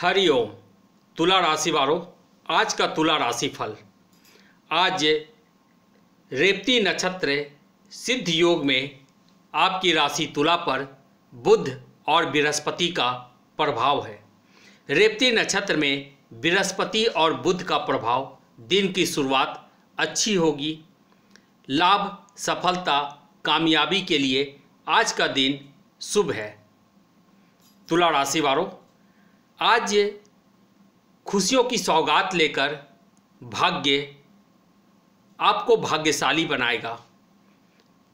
हरिओम तुला राशि वालों आज का तुला राशि फल आज रेवती नक्षत्र सिद्ध योग में आपकी राशि तुला पर बुध और बृहस्पति का प्रभाव है रेवती नक्षत्र में बृहस्पति और बुध का प्रभाव दिन की शुरुआत अच्छी होगी लाभ सफलता कामयाबी के लिए आज का दिन शुभ है तुला राशि वालों आज खुशियों की सौगात लेकर भाग्य आपको भाग्यशाली बनाएगा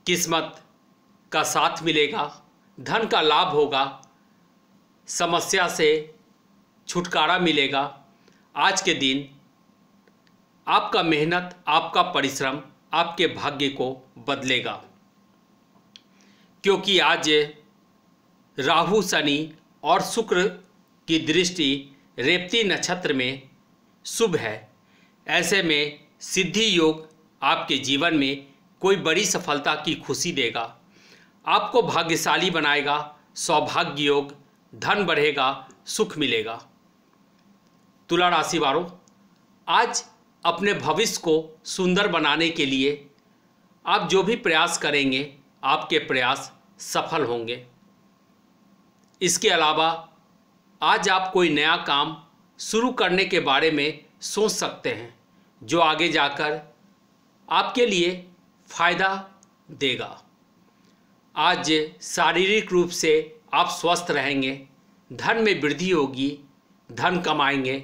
किस्मत का साथ मिलेगा धन का लाभ होगा समस्या से छुटकारा मिलेगा आज के दिन आपका मेहनत आपका परिश्रम आपके भाग्य को बदलेगा क्योंकि आज राहु शनि और शुक्र की दृष्टि रेपती नक्षत्र में शुभ है ऐसे में सिद्धि योग आपके जीवन में कोई बड़ी सफलता की खुशी देगा आपको भाग्यशाली बनाएगा सौभाग्य योग धन बढ़ेगा सुख मिलेगा तुला राशि वालों आज अपने भविष्य को सुंदर बनाने के लिए आप जो भी प्रयास करेंगे आपके प्रयास सफल होंगे इसके अलावा आज आप कोई नया काम शुरू करने के बारे में सोच सकते हैं जो आगे जाकर आपके लिए फ़ायदा देगा आज शारीरिक रूप से आप स्वस्थ रहेंगे धन में वृद्धि होगी धन कमाएंगे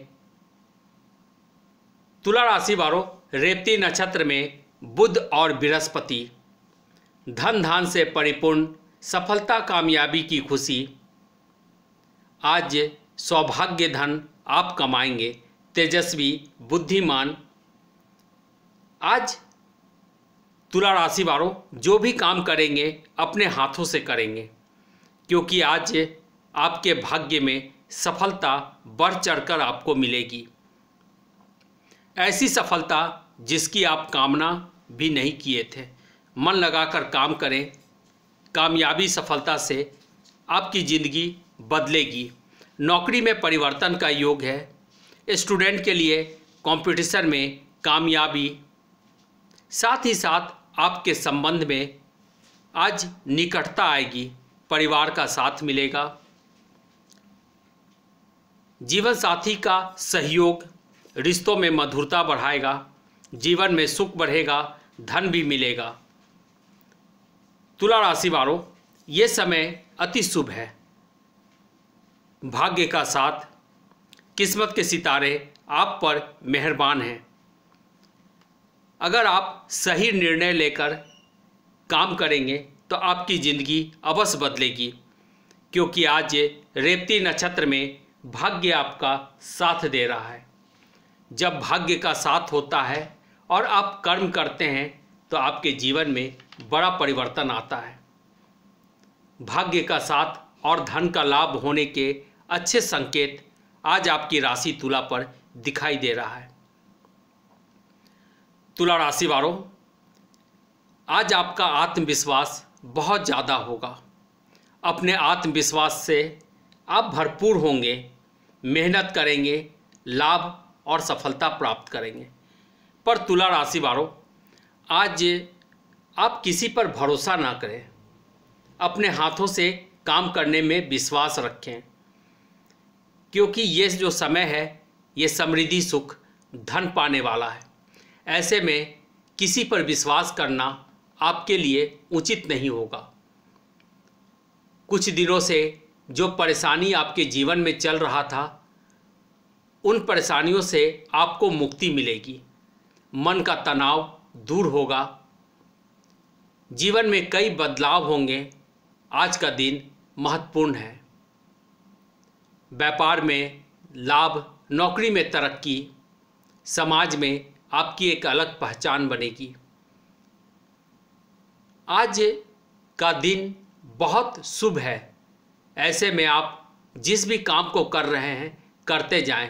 तुला राशि वालों रेपती नक्षत्र में बुध और बृहस्पति धन धान से परिपूर्ण सफलता कामयाबी की खुशी आज सौभाग्य धन आप कमाएंगे तेजस्वी बुद्धिमान आज तुला राशि वालों जो भी काम करेंगे अपने हाथों से करेंगे क्योंकि आज आपके भाग्य में सफलता बढ़ चढ़कर आपको मिलेगी ऐसी सफलता जिसकी आप कामना भी नहीं किए थे मन लगाकर काम करें कामयाबी सफलता से आपकी ज़िंदगी बदलेगी नौकरी में परिवर्तन का योग है स्टूडेंट के लिए कंपटीशन में कामयाबी साथ ही साथ आपके संबंध में आज निकटता आएगी परिवार का साथ मिलेगा जीवन साथी का सहयोग रिश्तों में मधुरता बढ़ाएगा जीवन में सुख बढ़ेगा धन भी मिलेगा तुला राशि वालों ये समय अति शुभ है भाग्य का साथ किस्मत के सितारे आप पर मेहरबान हैं अगर आप सही निर्णय लेकर काम करेंगे तो आपकी ज़िंदगी अवश्य बदलेगी क्योंकि आज रेवती नक्षत्र में भाग्य आपका साथ दे रहा है जब भाग्य का साथ होता है और आप कर्म करते हैं तो आपके जीवन में बड़ा परिवर्तन आता है भाग्य का साथ और धन का लाभ होने के अच्छे संकेत आज आपकी राशि तुला पर दिखाई दे रहा है तुला राशि वालों आज आपका आत्मविश्वास बहुत ज़्यादा होगा अपने आत्मविश्वास से आप भरपूर होंगे मेहनत करेंगे लाभ और सफलता प्राप्त करेंगे पर तुला राशि वालों आज आप किसी पर भरोसा ना करें अपने हाथों से काम करने में विश्वास रखें क्योंकि ये जो समय है ये समृद्धि सुख धन पाने वाला है ऐसे में किसी पर विश्वास करना आपके लिए उचित नहीं होगा कुछ दिनों से जो परेशानी आपके जीवन में चल रहा था उन परेशानियों से आपको मुक्ति मिलेगी मन का तनाव दूर होगा जीवन में कई बदलाव होंगे आज का दिन महत्वपूर्ण है व्यापार में लाभ नौकरी में तरक्की समाज में आपकी एक अलग पहचान बनेगी आज का दिन बहुत शुभ है ऐसे में आप जिस भी काम को कर रहे हैं करते जाएं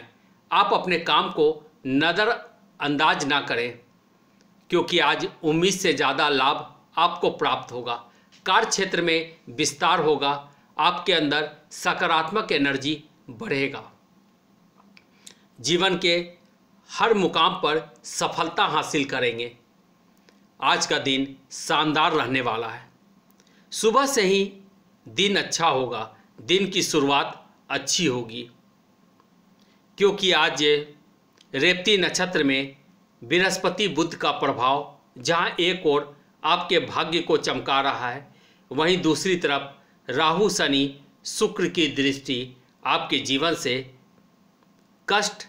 आप अपने काम को नज़रअंदाज ना करें क्योंकि आज उम्मीद से ज़्यादा लाभ आपको प्राप्त होगा कार्य क्षेत्र में विस्तार होगा आपके अंदर सकारात्मक एनर्जी बढ़ेगा जीवन के हर मुकाम पर सफलता हासिल करेंगे आज का दिन शानदार रहने वाला है सुबह से ही दिन अच्छा होगा दिन की शुरुआत अच्छी होगी क्योंकि आज ये नक्षत्र में बृहस्पति बुद्ध का प्रभाव जहां एक ओर आपके भाग्य को चमका रहा है वहीं दूसरी तरफ राहु शनि शुक्र की दृष्टि आपके जीवन से कष्ट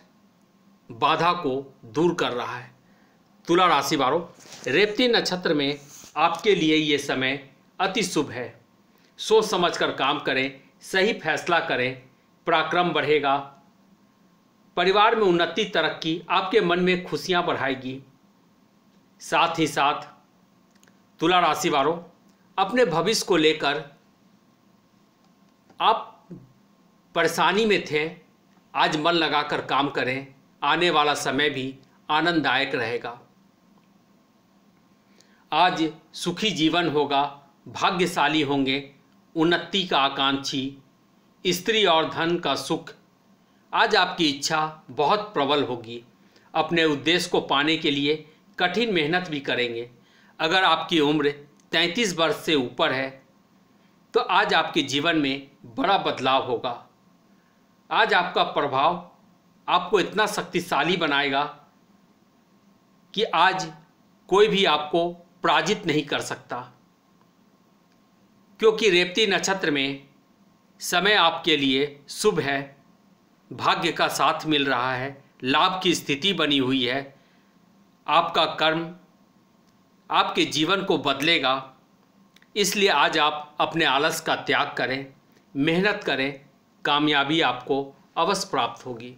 बाधा को दूर कर रहा है तुला राशि वालों रेपती नक्षत्र में आपके लिए ये समय अति शुभ है सोच समझकर काम करें सही फैसला करें पराक्रम बढ़ेगा परिवार में उन्नति तरक्की आपके मन में खुशियां बढ़ाएगी साथ ही साथ तुला राशि वालों अपने भविष्य को लेकर आप परेशानी में थे आज मन लगाकर काम करें आने वाला समय भी आनंददायक रहेगा आज सुखी जीवन होगा भाग्यशाली होंगे उन्नति का आकांक्षी स्त्री और धन का सुख आज आपकी इच्छा बहुत प्रबल होगी अपने उद्देश्य को पाने के लिए कठिन मेहनत भी करेंगे अगर आपकी उम्र 33 वर्ष से ऊपर है तो आज आपके जीवन में बड़ा बदलाव होगा आज आपका प्रभाव आपको इतना शक्तिशाली बनाएगा कि आज कोई भी आपको पराजित नहीं कर सकता क्योंकि रेपती नक्षत्र में समय आपके लिए शुभ है भाग्य का साथ मिल रहा है लाभ की स्थिति बनी हुई है आपका कर्म आपके जीवन को बदलेगा इसलिए आज आप अपने आलस का त्याग करें मेहनत करें कामयाबी आपको अवश्य प्राप्त होगी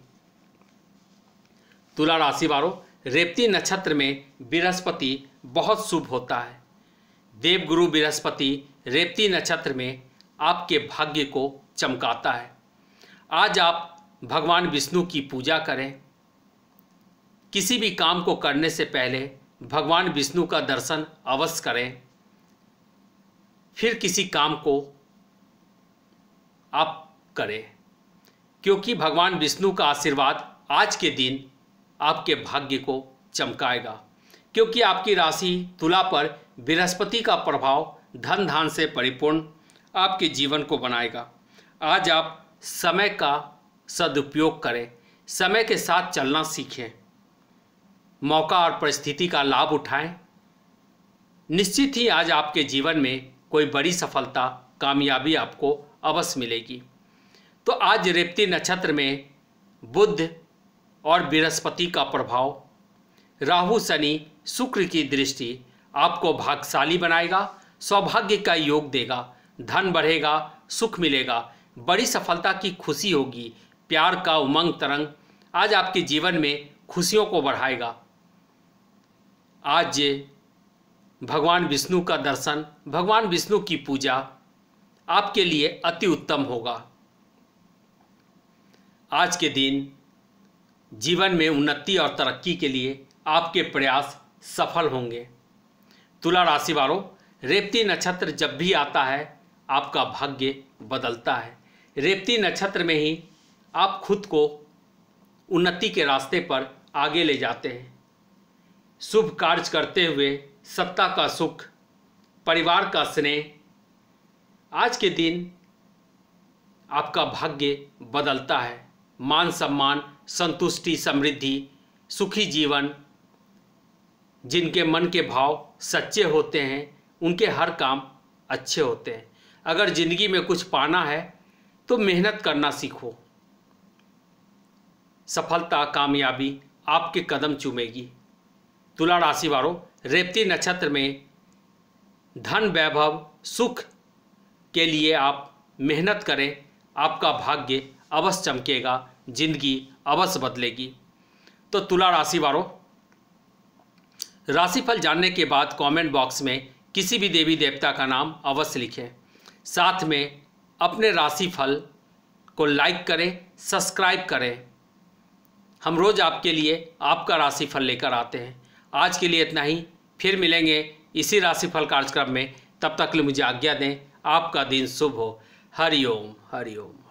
तुला राशि वालों रेवती नक्षत्र में बृहस्पति बहुत शुभ होता है देवगुरु बृहस्पति रेवती नक्षत्र में आपके भाग्य को चमकाता है आज आप भगवान विष्णु की पूजा करें किसी भी काम को करने से पहले भगवान विष्णु का दर्शन अवश्य करें फिर किसी काम को आप करें क्योंकि भगवान विष्णु का आशीर्वाद आज के दिन आपके भाग्य को चमकाएगा क्योंकि आपकी राशि तुला पर बृहस्पति का प्रभाव धन धान से परिपूर्ण आपके जीवन को बनाएगा आज आप समय का सदुपयोग करें समय के साथ चलना सीखें मौका और परिस्थिति का लाभ उठाएं निश्चित ही आज आपके जीवन में कोई बड़ी सफलता कामयाबी आपको अवश्य मिलेगी तो आज रेपती नक्षत्र में बुद्ध और बृहस्पति का प्रभाव राहु शनि शुक्र की दृष्टि आपको भाग्यशाली बनाएगा सौभाग्य का योग देगा धन बढ़ेगा सुख मिलेगा बड़ी सफलता की खुशी होगी प्यार का उमंग तरंग आज आपके जीवन में खुशियों को बढ़ाएगा आज भगवान विष्णु का दर्शन भगवान विष्णु की पूजा आपके लिए अति उत्तम होगा आज के दिन जीवन में उन्नति और तरक्की के लिए आपके प्रयास सफल होंगे तुला राशि वालों रेपती नक्षत्र जब भी आता है आपका भाग्य बदलता है रेपती नक्षत्र में ही आप खुद को उन्नति के रास्ते पर आगे ले जाते हैं शुभ कार्य करते हुए सत्ता का सुख परिवार का स्नेह आज के दिन आपका भाग्य बदलता है मान सम्मान संतुष्टि समृद्धि सुखी जीवन जिनके मन के भाव सच्चे होते हैं उनके हर काम अच्छे होते हैं अगर ज़िंदगी में कुछ पाना है तो मेहनत करना सीखो सफलता कामयाबी आपके कदम चूमेगी तुला राशि वालों रेपती नक्षत्र में धन वैभव सुख के लिए आप मेहनत करें आपका भाग्य अवश्य चमकेगा जिंदगी अवश्य बदलेगी तो तुला राशि वालों राशिफल जानने के बाद कमेंट बॉक्स में किसी भी देवी देवता का नाम अवश्य लिखें साथ में अपने राशिफल को लाइक करें सब्सक्राइब करें हम रोज़ आपके लिए आपका राशिफल लेकर आते हैं आज के लिए इतना ही फिर मिलेंगे इसी राशिफल कार्यक्रम में तब तक के लिए मुझे आज्ञा दें आपका दिन शुभ हो हरिओम हरिओम